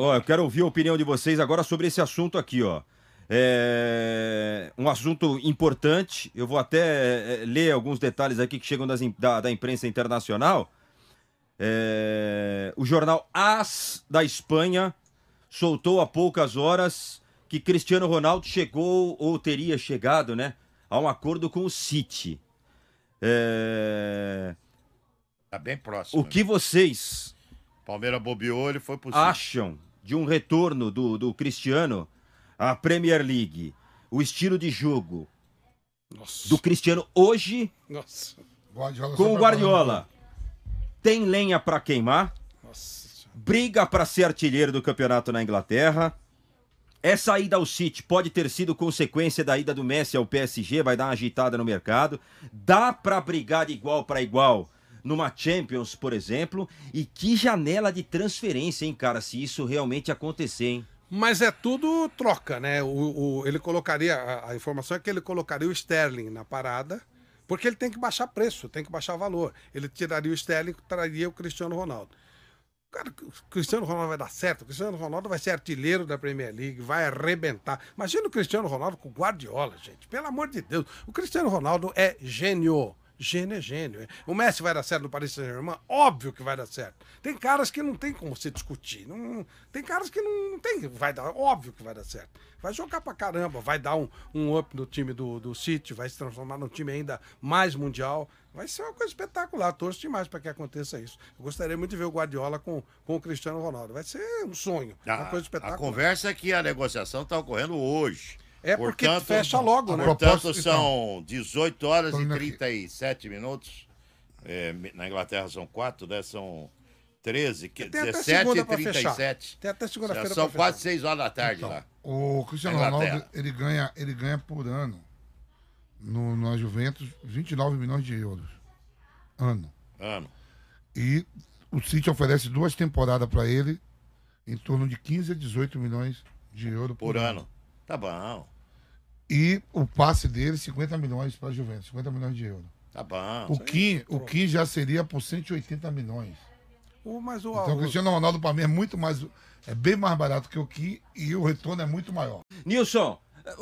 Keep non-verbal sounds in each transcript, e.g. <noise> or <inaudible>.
Ó, eu quero ouvir a opinião de vocês agora sobre esse assunto aqui, ó. É um assunto importante. Eu vou até é, é, ler alguns detalhes aqui que chegam das, da, da imprensa internacional. É... O jornal AS da Espanha soltou há poucas horas que Cristiano Ronaldo chegou ou teria chegado, né, a um acordo com o City. É... Tá bem próximo. O né? que vocês Palmeiras bobeou, ele foi pro Acham de um retorno do, do Cristiano à Premier League, o estilo de jogo Nossa. do Cristiano hoje Nossa. com o Guardiola. Tem lenha para queimar, Nossa. briga para ser artilheiro do campeonato na Inglaterra. Essa ida ao City pode ter sido consequência da ida do Messi ao PSG, vai dar uma agitada no mercado. Dá para brigar de igual para igual numa Champions, por exemplo. E que janela de transferência, hein, cara, se isso realmente acontecer, hein? Mas é tudo troca, né? O, o ele colocaria, a, a, informação é que ele colocaria o Sterling na parada, porque ele tem que baixar preço, tem que baixar valor. Ele tiraria o Sterling traria o Cristiano Ronaldo. Cara, o Cristiano Ronaldo vai dar certo, o Cristiano Ronaldo vai ser artilheiro da Premier League, vai arrebentar. Imagina o Cristiano Ronaldo com o Guardiola, gente. Pelo amor de Deus. O Cristiano Ronaldo é gênio. Gênio é gênio. É. O Messi vai dar certo no Paris Saint-Germain? Óbvio que vai dar certo. Tem caras que não tem como se discutir. Não, tem caras que não, tem. Vai dar, óbvio que vai dar certo. Vai jogar pra caramba, vai dar um, um up no time do, do City, vai se transformar num time ainda mais mundial. Vai ser uma coisa espetacular. Torço demais para que aconteça isso. Eu gostaria muito de ver o Guardiola com, com o Cristiano Ronaldo. Vai ser um sonho, ah, uma coisa espetacular. A conversa é que a negociação está ocorrendo hoje. É porque portanto, fecha logo, né? Portanto, são 18 horas e 37 minutos. É, na Inglaterra são 4, né? São 13, 17 e 37. Tem até segunda-feira. São quase 6 horas da tarde então, lá. O Cristiano Ronaldo, ele ganha, ele ganha por ano no, na Juventus 29 milhões de euros. Ano. Ano. E o City oferece duas temporadas para ele em torno de 15 a 18 milhões de euros por, por ano. ano. Tá bom. E o passe dele, 50 milhões para a Juventus, 50 milhões de euros. Tá bom. O Kim, é o Kim já seria por 180 milhões. O, mas o então o Cristiano Ronaldo para mim é muito mais. É bem mais barato que o Kim e o retorno é muito maior. Nilson.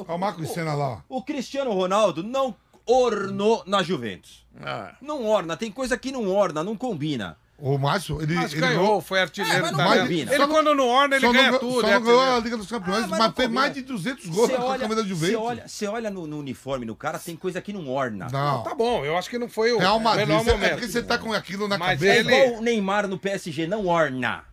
Olha o Marco o, Senna lá. O Cristiano Ronaldo não ornou na Juventus. Ah. Não orna, tem coisa que não orna, não combina. O Márcio, ele. Mas ele ganhou, ganhou, foi artilheiro é, da mais, Ele, ele quando não orna, ele ganha não, tudo. Só não é ganhou a Liga dos Campeões, ah, mas, mas fez mais de 200 gols cê com olha, a camisa de Juventus. Você olha, cê olha no, no, uniforme no cara, tem coisa que não orna. Não. não tá bom, eu acho que não foi o Real Madrid, é momento. É porque você tá com aquilo na mas cabeça. Mas É igual o Neymar no PSG, não orna.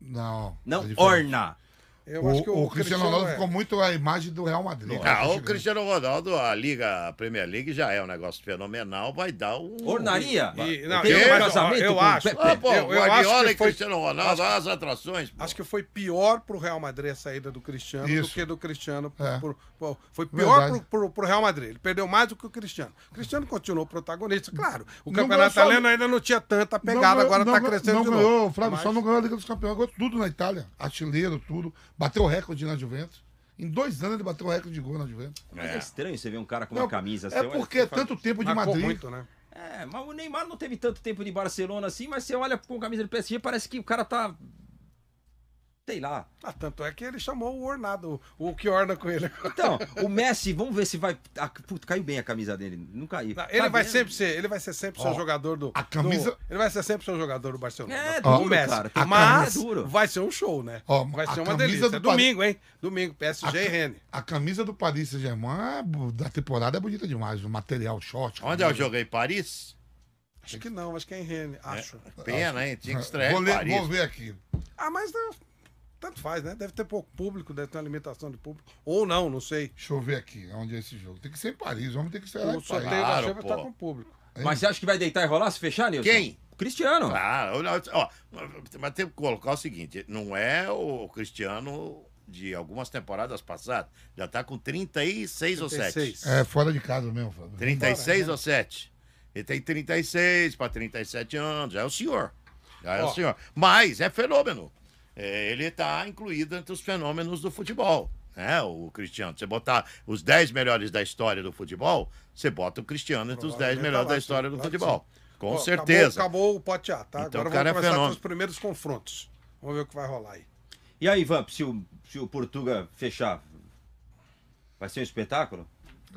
Não. Não é orna. Eu o, acho que o, o Cristiano, Cristiano Ronaldo é. ficou muito a imagem do Real Madrid. Não, é o Cristiano Ronaldo, a Liga, a Premier League já é um negócio fenomenal, vai dar um. Ornaria? E, não, eu, acho. eu, ah, Guardiola acho e foi, Cristiano Ronaldo, as atrações. Pô. Acho que foi pior pro Real Madrid a saída do Cristiano Isso. do que do Cristiano. É. Pro, pro, foi pior pro, pro, pro, Real Madrid. Ele perdeu mais do que o Cristiano. O Cristiano continuou protagonista, claro. O campeonato italiano ainda não tinha tanta pegada, agora tá crescendo não, de novo. Ganhou, o Flávio só não ganhou a Liga dos Campeões, ganhou tudo na Itália. Artilheiro, tudo Bateu o recorde na Juventus. Em dois anos ele bateu o recorde de gol na Juventus. É. Mas é, estranho você ver um cara com uma não, camisa É assim, porque é tanto tempo de Madrid. Muito, né? É, mas o Neymar não teve tanto tempo de Barcelona assim, mas você olha com a camisa do PSG, parece que o cara tá Sei lá. Ah, tanto é que ele chamou o Ornado, o que orna com ele. Então, o <laughs> Messi, vamos ver se vai. Ah, puto, caiu bem a camisa dele. Não caiu. Não, ele tá vai sempre ser, ele vai ser sempre oh, seu jogador do. A camisa. Do, ele vai ser sempre seu jogador do Barcelona. É, oh, o Messi. Cara, tá mas é vai ser um show, né? Oh, vai ser uma delícia. Do é domingo, hein? Domingo, PSG e Rene. A camisa do Paris Saint-Germain é da temporada é bonita demais. O material short. Onde camisa. eu joguei? Paris? Acho que não, acho que é em Rennes. É, acho. É, pena, hein? Tinha que estrear. Vou, ler, vou ver aqui. Ah, mas não tanto faz, né? Deve ter pouco público, deve ter uma limitação de público. Ou não, não sei. Deixa eu ver aqui onde é esse jogo. Tem que ser em Paris, vamos ter que ser lá em Paris. O sorteio claro, da vai estar com o público. Hein? Mas você acha que vai deitar e rolar se fechar, Nilson? Quem? Cristiano. Claro. Ó, mas tem que colocar o seguinte, não é o Cristiano de algumas temporadas passadas, já tá com 36, 36. ou 7. É, fora de casa mesmo, 36 fora, né? ou 7. Ele tem 36 para 37 anos, já é o senhor. Já é Ó, o senhor. Mas é fenômeno. É, ele está incluído entre os fenômenos do futebol. Né, o Cristiano, você botar os 10 melhores da história do futebol, você bota o Cristiano entre os 10 tá melhores da história do futebol. Com Pô, certeza. Acabou, acabou o pote A, tá? Então, Agora vamos é começar é com os primeiros confrontos. Vamos ver o que vai rolar aí. E aí, Vamp, se o, se o Portuga fechar, vai ser um espetáculo?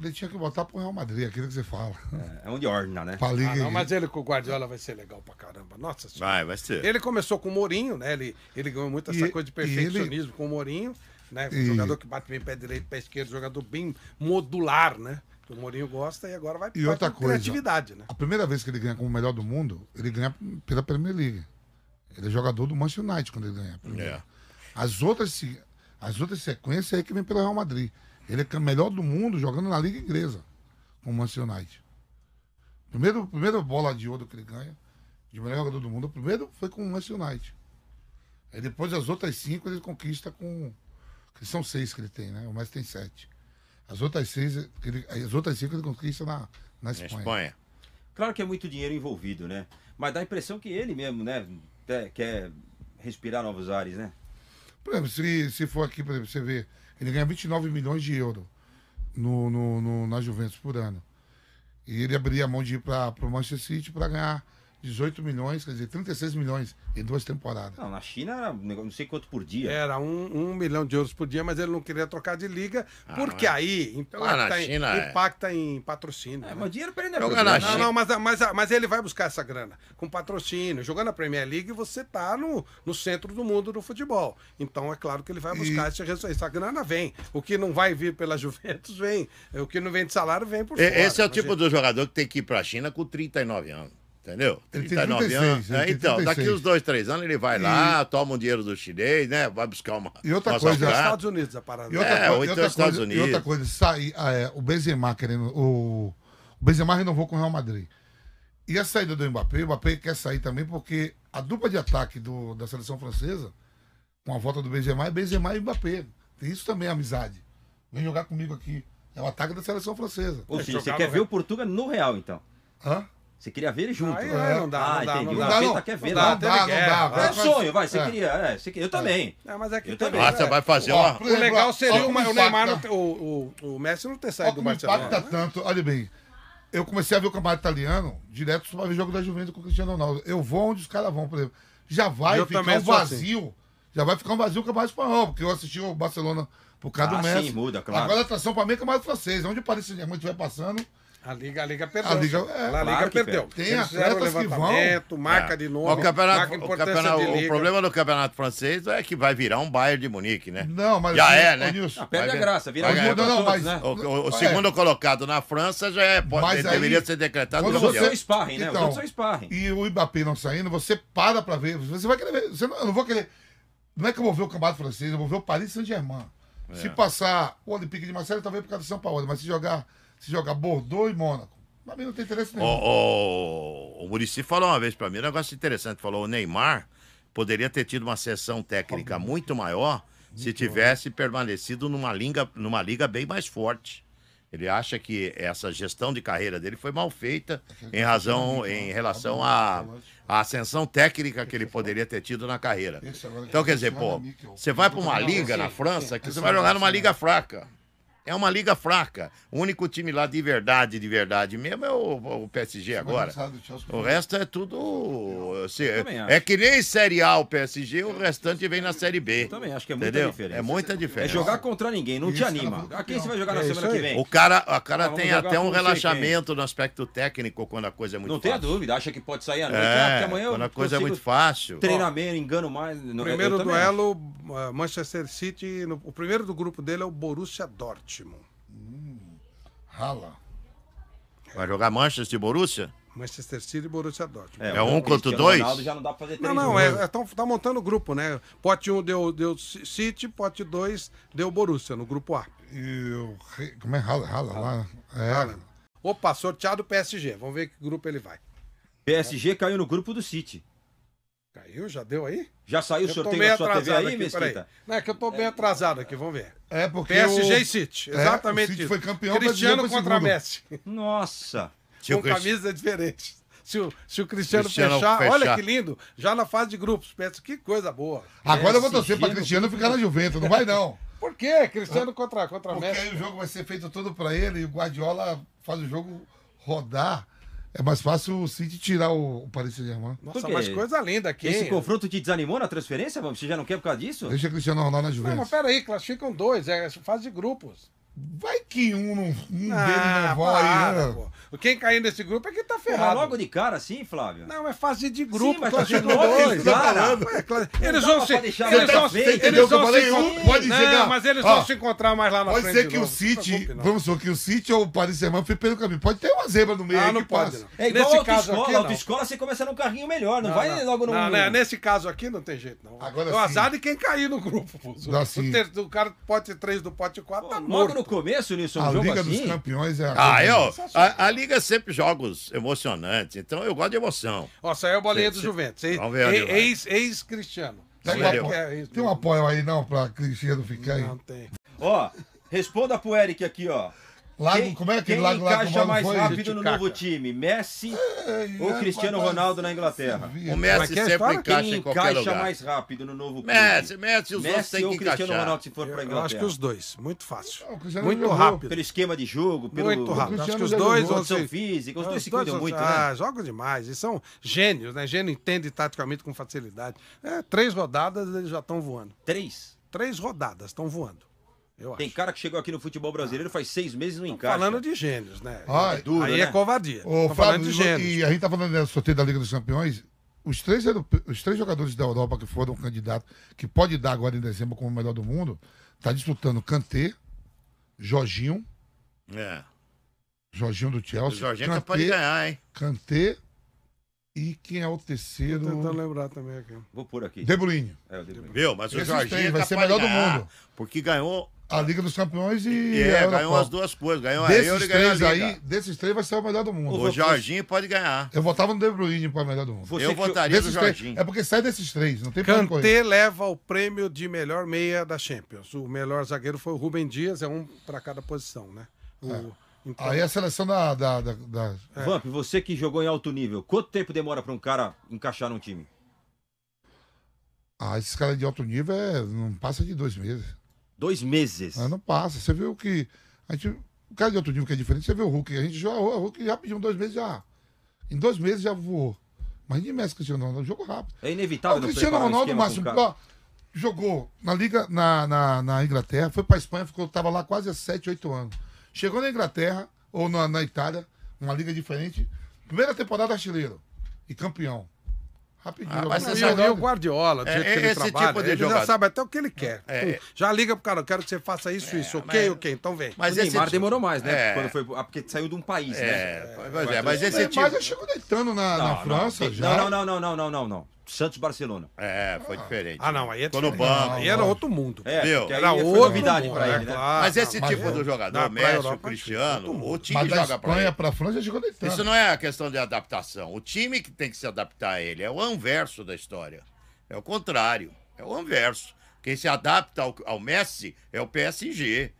Ele tinha que botar pro Real Madrid, é aquilo que você fala. É, é onde ordem, né? Falei. Ah, não, mas ele com o Guardiola vai ser legal pra caramba. Nossa senhora. Vai, vai ser. Ele começou com o Mourinho, né? Ele, ele ganhou muito essa e, coisa de perfeccionismo ele... com o Mourinho, né? E... Jogador que bate bem pé direito, pé esquerdo, jogador bem modular, né? O Mourinho gosta e agora vai e outra coisa, criatividade, né? A primeira vez que ele ganha como melhor do mundo, ele ganha pela Premier League. Ele é jogador do Manchester United quando ele ganha. É. As outras, as outras sequências aí é que vem pelo Real Madrid. Ele é o melhor do mundo jogando na Liga Inglesa, com o Manchester United. Primeiro, primeira bola de ouro que ele ganha, de melhor jogador do mundo, o primeiro foi com o Manchester United. Aí depois as outras cinco ele conquista com. Que são seis que ele tem, né? O Messi tem sete. As outras seis, ele, as outras cinco ele conquista na, na Espanha. Na Espanha. Claro que é muito dinheiro envolvido, né? Mas dá a impressão que ele mesmo, né? Quer respirar novos ares, né? Por exemplo, se, se for aqui, por exemplo, você vê ele ganha 29 milhões de euros no, no, no, na Juventus por ano. E ele abria a mão de ir para o Manchester City para ganhar 18 milhões, quer dizer, 36 milhões em duas temporadas. Não, na China era não sei quanto por dia. Era um, um milhão de euros por dia, mas ele não queria trocar de liga, ah, porque é. aí impacta, ah, China, em, é. impacta é. em patrocínio. É, né? mas dinheiro para ele não é na China. Não, mas, mas, mas ele vai buscar essa grana com patrocínio. Jogando a Premier League, você tá no, no centro do mundo do futebol. Então é claro que ele vai buscar e... essa, essa grana, vem. O que não vai vir pela <laughs> Juventus, vem. O que não vem de salário, vem por fora. Esse é o tipo mas, do jogador que tem que ir para a China com 39 anos. Entendeu? 39 36, anos. Né? então, daqui uns dois, três anos ele vai e... lá, toma um dinheiro do chinês, né? Vai buscar uma. E outra coisa. Algar. Estados Unidos a parada. E outra, é, ou então Estados coisa, Unidos. E outra coisa, sair, ah, é, o Benzema querendo. O, o Benzema renovou com o Real Madrid. E a saída do Mbappé, o Mbappé quer sair também porque a dupla de ataque do, da seleção francesa, com a volta do Benzema, é Benzema e Mbappé. Tem isso também, amizade. Vem jogar comigo aqui. É o ataque da seleção francesa. Ou seja, é, você quer ver o Portugal no Real, então? Hã? Você queria ver ele junto. Ah, né? Não dá, ah, não Entendi. Não dá, não. quer ver não lá. Dá, não dá, não dá, é sonho, vai. Você é. queria. É, você, eu é. também. É, mas é que eu também. Ah, você vai fazer uma... O legal seria o, Neymar, não, o, o, o Messi não ter saído do Barcelona. Impacta né? tanto. Olha bem. Eu comecei a ver o campeonato italiano direto para ver jogo da Juventus com o Cristiano Ronaldo. Eu vou onde os caras vão, por exemplo. Já vai eu ficar um assim. vazio. Assim. Já vai ficar um vazio o campeonato espanhol, porque eu assisti o Barcelona por causa ah, do Messi. Sim, muda, claro. Agora a atração para mim é o campeonato francês. Onde o Paris Saint-Germain estiver passando a Liga, a Liga perdeu. A Liga, é, a Liga perdeu. Tem Eles atletas que vão. Marca é. de novo O, campeonato, o, campeonato, o, problema do campeonato francês é que vai virar um Bayern de Munique, né? Não, mas. Já é, né? Ah, perde vai, a graça, vira vai, não, não, mas, né? O, o é. segundo colocado na França já é, pode, mas aí, deveria ser decretado quando você é sparring, né? Então, você sparring. E o Mbappé não saindo, você para pra ver. Você vai querer ver. Você não, eu não vou querer. Não é que eu vou ver o campeonato francês, eu vou ver o Paris Saint-Germain. É. Se passar o Olympique de Marseille, talvez por causa de São Paulo, mas se jogar se jogar Bordeaux e Mônaco. Pra mim não tem interesse nenhum. O, o, o Murici falou uma vez para mim um negócio interessante. Falou: o Neymar poderia ter tido uma sessão técnica muito maior se tivesse permanecido numa liga, numa liga bem mais forte. Ele acha que essa gestão de carreira dele foi mal feita é em razão, é em relação tá à ascensão técnica que ele é poderia ter tido na carreira. Então, quer dizer, pô, você vai para uma liga assim. na França que você vai jogar numa né? liga fraca. É uma liga fraca. O único time lá de verdade, de verdade mesmo, é o, o PSG agora. O resto é tudo. Assim, é, que nem Série A o PSG, o restante vem na Série B. Eu também acho que é muita entendeu? diferença. É muita é diferença. É jogar contra ninguém, não isso, te anima. A quem você vai jogar é na semana que vem? O cara, a cara ah, tem até um relaxamento no aspecto técnico quando a coisa é muito não fácil. Não tem dúvida, acha que pode sair à noite. Ah, é, amanhã quando a coisa é muito fácil. Treinamento, engano mais. Primeiro duelo, eh, Manchester City. No, o primeiro do grupo dele é o Borussia Dortmund ótimo. Hum, rala. Vai jogar Manchester e Borussia? Manchester City e Borussia Dortmund. É, é um contra dois? já não dá pra fazer Não, não, né? é, é, tá montando o grupo, né? Pote 1 um deu, deu City, pote 2 deu Borussia, no grupo A. E o... Como é? Rala, rala, rala. lá. É. Opa, sorteado PSG. Vamos ver que grupo ele vai. PSG caiu no grupo do City. Viu? Já deu aí? Já saiu o sorteio da sua TV aí, aqui, Não, é que eu tô bem atrasado aqui, vamos ver. É porque PSG o... City, é, exatamente é, o City foi campeão Cristiano contra Messi. Nossa! Com camisas diferentes. Se o, se o Cristiano, Cristiano fechar, fechar, olha que lindo, já na fase de grupos, peço que coisa boa. Agora eu vou torcer para Cristiano ficar na Juventus, não vai não. <laughs> Por quê? Cristiano contra, contra Porque Messi. Porque aí o jogo vai ser feito todo para ele e o Guardiola faz o jogo rodar é mais fácil o City tirar o Paris Saint-Germain. Nossa, mas coisa linda aqui. Esse confronto te desanimou na transferência? Você já não quer por causa disso? Deixa Cristiano Ronaldo na Juventus. Não, mas peraí, classificam dois, é fase de grupos. Vai que um, um ah, não vai. Para, né? Quem cair nesse grupo é que tá ferrado. Mas logo de cara, sim, Flávio? Não, é fase de grupo. Sim, mas classificou dois, cara. É, claro. Eles vão se. Eles vão se. Eles vão se. Pode chegar. Mas eles vão se encontrar mais lá na frente. Pode ser que o é City. Vamos supor que o City ou o Paris Saint-Germain foi pelo caminho. Pode ter uma zebra no meio. Ah, não pode. É igual a autoescola. Autoescola você começa num carrinho melhor. Não vai logo no. Né, nesse caso aqui não tem jeito, não. Agora O azar de quem cair no grupo, O cara pote 3 do pote 4 tá Logo no começo, Nilson, jogo assim. A Liga dos Campeões é a. Ah, é, ó. A liga sempre jogos emocionantes, então eu gosto de emoção. Ó, saiu a bolinha do Juventus, Vamos ver ex, Ex-Cristiano. tem um é apoio aí não pra Cristiano ficar aí? Não tem. Ó, responda pro Eric aqui, ó. Lago, quem, como é que quem Lago, encaixa Lago, é mais foi? rápido no novo time? Messi ou Cristiano Ronaldo na Inglaterra? O Messi é, é sempre encaixa quem em qualquer encaixa lugar. mais rápido no novo time? Messi, Messi, os Messi que ou encaixar. Cristiano Ronaldo se for para Inglaterra? Eu acho que os dois, muito fácil. muito rápido. Pelo esquema de jogo, pelo muito rápido. Acho que os dois, condição física, os dois se cuidam muito, né? ah, né? Jogam demais, e são gênios, né? Gênio entende taticamente com facilidade. É, três rodadas eles já estão voando. Três. Três rodadas estão voando. Eu Tem cara que chegou aqui no futebol brasileiro faz seis meses e não encaixa. Falando de gênios, né? Ah, é duro, aí né? é covardia. Ô, Fábio, falando de gênios. E a gente tá falando do sorteio da Liga dos Campeões. Os três, os três jogadores da Europa que foram candidatos, que pode dar agora em dezembro como o melhor do mundo, tá disputando Kanté, Jorginho. É. Jorginho do Chelsea. O Jorginho tá Kanté, pode ganhar, hein? Kanté e quem é o terceiro? Vou tentar lembrar também aqui. Vou por aqui. De Bruyne. É, o De Bruyne. Viu? Mas o Jorginho vai tá ser melhor do mundo. Porque ganhou a Liga dos Campeões e. É, ganhou as duas coisas. Ganhou desses a Euro e ganhou a Liga. Aí, desses três vai ser o melhor do mundo. O, Jorginho pode ganhar. Eu votava no De Bruyne para o melhor do mundo. Você eu votaria no Jorginho. Três, é porque sai desses três, não tem Kanté leva o prêmio de melhor meia da Champions. O melhor zagueiro foi o Rubem Dias, é um para cada posição, né? O... É. Então... Aí a seleção da. da, da, da... É. Vamp, você que jogou em alto nível, quanto tempo demora para um cara encaixar num time? Ah, esses caras de alto nível é... não passa de dois meses. Dois meses. não passa. Você viu que. A gente, o cara de outro nível que é diferente, você vê o Hulk. A gente já o Hulk já pediu dois meses já. Em dois meses já voou. Mas nem Messi Cristiano Ronaldo, jogo rápido. É inevitável. o né, Cristiano Ronaldo, máximo, ó, jogou na Liga, na, na, na Inglaterra, foi pra Espanha, ficou, tava lá quase há 7, 8 anos. Chegou na Inglaterra, ou na, na Itália, uma liga diferente. Primeira temporada artilheiro e campeão. Rapidinho. Ah, mas você já E o Guardiola, do é, jeito que ele tipo trabalha, tipo ele jogador. já sabe até o que ele quer. É, é. já liga pro cara, eu quero que você faça isso, é, isso, ok, mas... ok, então vem. Mas o Neymar tipo... demorou mais, né? É. Quando foi... Ah, porque saiu de um país, é, né? é, mas esse tipo... Mas eu chego deitando na, não, na França não, já. Não, não, não, não, não, não, não. Santos Barcelona. É, foi diferente. Ah, não, aí é diferente. Ficou banco. Aí era outro mundo. É, Viu? Era outra novidade para né? ele, né? Claro, mas esse tipo mas do é, jogador, Messi, Cristiano, o time mas joga para pra ele. pra França Isso não é a questão de adaptação. O time que tem que se adaptar a ele é o anverso da história. É o contrário. É o anverso. Quem se adapta ao, ao Messi é o PSG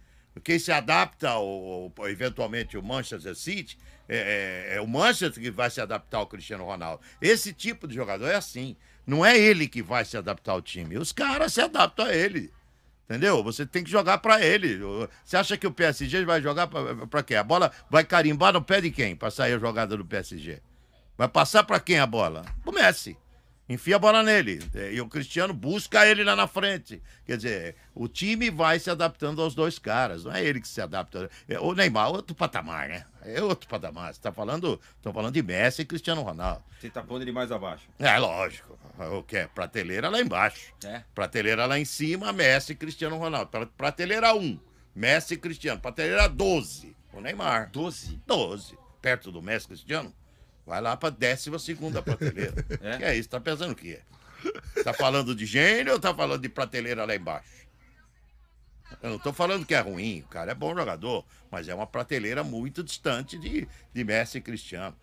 quem se adapta ao, ao, eventualmente o Manchester City é, é, é, o Manchester que vai se adaptar ao Cristiano Ronaldo. Esse tipo de jogador é assim. Não é ele que vai se adaptar ao time. Os caras se adaptam a ele. Entendeu? Você tem que jogar para ele. Você acha que o PSG vai jogar para quem? A bola vai carimbar no pé de quem para sair a jogada do PSG? Vai passar para quem a bola? Pro Messi. Enfia a bola nele. É, e o Cristiano busca ele lá na frente. Quer dizer, o time vai se adaptando aos dois caras. Não é ele que se adapta. É, o Neymar, outro patamar, né? É outro patamar. Você tá falando, estão falando de Messi e Cristiano Ronaldo. Você tá pondo ele mais abaixo. É, lógico. O que é? Prateleira lá embaixo. É. Prateleira lá em cima, Messi e Cristiano Ronaldo. Prateleira 1, Messi e Cristiano. Prateleira 12, o Neymar. 12? 12. Perto do Messi e Cristiano? Vai lá para décima 12 prateleira. <laughs> É? Que é isso? Tá pensando o quê? Tá falando de gênio ou tá falando de prateleira lá embaixo? Eu não tô falando que é ruim, o cara é bom jogador, mas é uma prateleira muito distante de, de Messi e Cristiano.